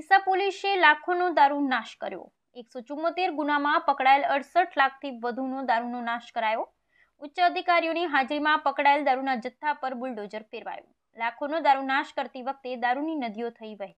ડીસા પોલીસે લાખોનો દારૂ નાશ કર્યો એકસો ચુમ્મોતેર ગુનામાં પકડાયેલ અડસઠ લાખથી વધુનો દારૂનો નાશ કરાયો ઉચ્ચ અધિકારીઓની હાજરીમાં પકડાયેલ દારૂના જથ્થા પર બુલડોઝર ફેરવાયું લાખોનો દારૂ નાશ કરતી વખતે દારૂની નદીઓ થઈ વહી